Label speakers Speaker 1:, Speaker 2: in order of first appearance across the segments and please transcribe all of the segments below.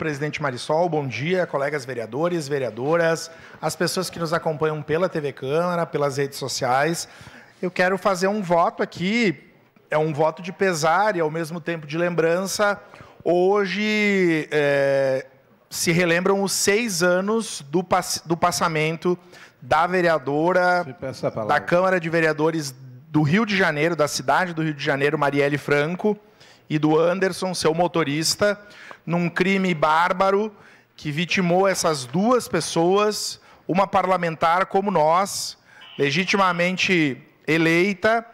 Speaker 1: presidente Marisol, bom dia, colegas vereadores, vereadoras, as pessoas que nos acompanham pela TV Câmara, pelas redes sociais. Eu quero fazer um voto aqui, é um voto de pesar e ao mesmo tempo de lembrança. Hoje é, se relembram os seis anos do, pass do passamento da vereadora da Câmara de Vereadores do Rio de Janeiro, da cidade do Rio de Janeiro, Marielle Franco e do Anderson, seu motorista, num crime bárbaro que vitimou essas duas pessoas, uma parlamentar como nós, legitimamente eleita,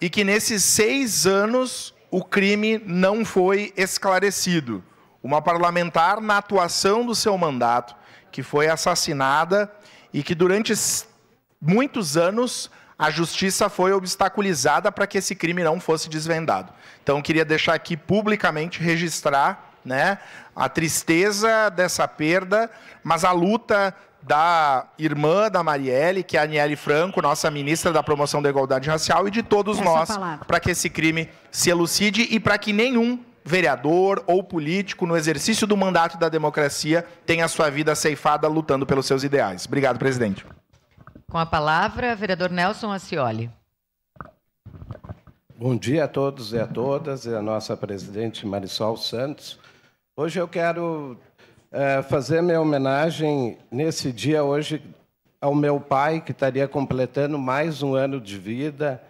Speaker 1: e que nesses seis anos o crime não foi esclarecido. Uma parlamentar, na atuação do seu mandato, que foi assassinada e que durante muitos anos a justiça foi obstaculizada para que esse crime não fosse desvendado. Então, queria deixar aqui publicamente registrar né, a tristeza dessa perda, mas a luta da irmã da Marielle, que é a Aniele Franco, nossa ministra da Promoção da Igualdade Racial, e de todos Essa nós, para que esse crime se elucide e para que nenhum vereador ou político, no exercício do mandato da democracia, tenha sua vida ceifada lutando pelos seus ideais. Obrigado, presidente.
Speaker 2: Com a palavra, vereador Nelson Ascioli.
Speaker 3: Bom dia a todos e a todas, e a nossa presidente Marisol Santos. Hoje eu quero é, fazer minha homenagem, nesse dia hoje, ao meu pai, que estaria completando mais um ano de vida,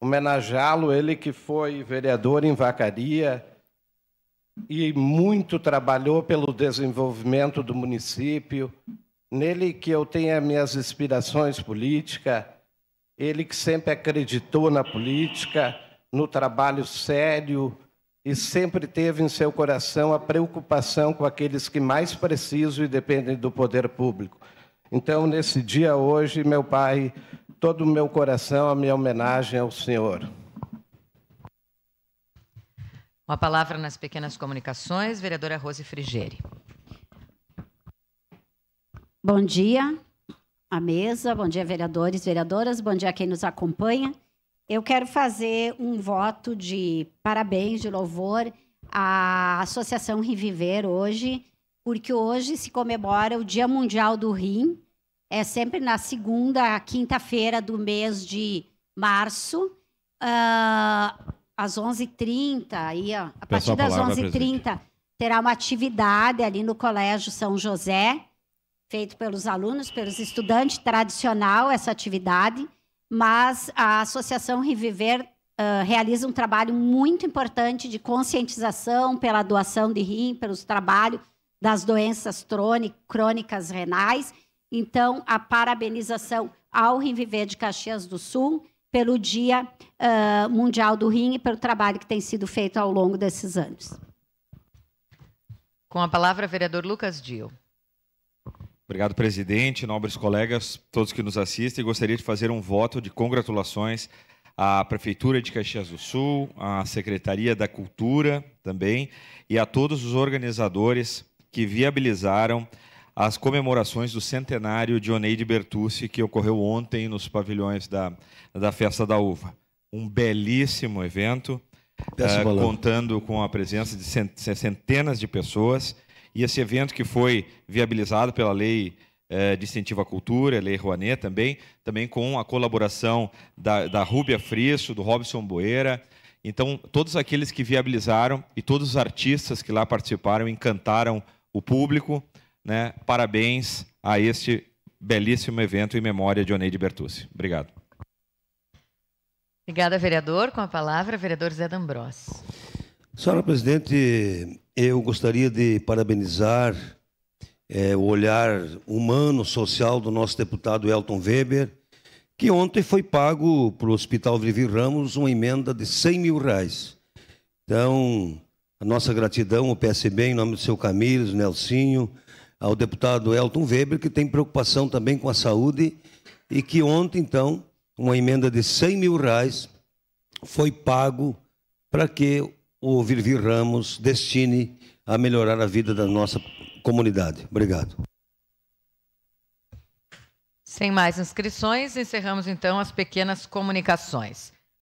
Speaker 3: homenageá-lo, ele que foi vereador em Vacaria e muito trabalhou pelo desenvolvimento do município, nele que eu tenho as minhas inspirações políticas, ele que sempre acreditou na política, no trabalho sério e sempre teve em seu coração a preocupação com aqueles que mais precisam e dependem do poder público. Então, nesse dia hoje, meu pai, todo o meu coração, a minha homenagem ao senhor.
Speaker 2: Uma palavra nas pequenas comunicações, vereadora Rose Frigeri.
Speaker 4: Bom dia à mesa, bom dia vereadores, vereadoras, bom dia a quem nos acompanha. Eu quero fazer um voto de parabéns, de louvor à Associação Reviver hoje, porque hoje se comemora o Dia Mundial do Rim. É sempre na segunda, quinta-feira do mês de março, uh, às 11h30. Aí, ó, a partir das 11h30 terá uma atividade ali no Colégio São José feito pelos alunos, pelos estudantes, tradicional essa atividade, mas a Associação Reviver uh, realiza um trabalho muito importante de conscientização pela doação de rim, pelos trabalhos das doenças crônicas renais. Então, a parabenização ao Rim Viver de Caxias do Sul pelo Dia uh, Mundial do Rim e pelo trabalho que tem sido feito ao longo desses anos.
Speaker 2: Com a palavra, vereador Lucas Dio.
Speaker 5: Obrigado, presidente, nobres colegas, todos que nos assistem. Gostaria de fazer um voto de congratulações à Prefeitura de Caxias do Sul, à Secretaria da Cultura também e a todos os organizadores que viabilizaram as comemorações do centenário de Oneide Bertucci, que ocorreu ontem nos pavilhões da, da Festa da Uva. Um belíssimo evento, uh, contando com a presença de centenas de pessoas e esse evento que foi viabilizado pela lei eh, de incentivo à cultura, a Lei Rouanet também, também com a colaboração da, da Rúbia Frisso, do Robson Boeira. Então, todos aqueles que viabilizaram e todos os artistas que lá participaram encantaram o público. Né? Parabéns a este belíssimo evento em memória de Oneide Bertucci. Obrigado.
Speaker 2: Obrigada, vereador. Com a palavra, vereador Zé D'Ambrosio.
Speaker 5: Senhora presidente, eu gostaria de parabenizar é, o olhar humano, social do nosso deputado Elton Weber, que ontem foi pago para o Hospital Vivi Ramos uma emenda de 100 mil reais. Então, a nossa gratidão ao PSB, em nome do seu Camilo, Nelsinho, ao deputado Elton Weber, que tem preocupação também com a saúde, e que ontem, então, uma emenda de 100 mil reais foi pago para que o Virvi Ramos destine a melhorar a vida da nossa comunidade. Obrigado.
Speaker 2: Sem mais inscrições, encerramos então as pequenas comunicações.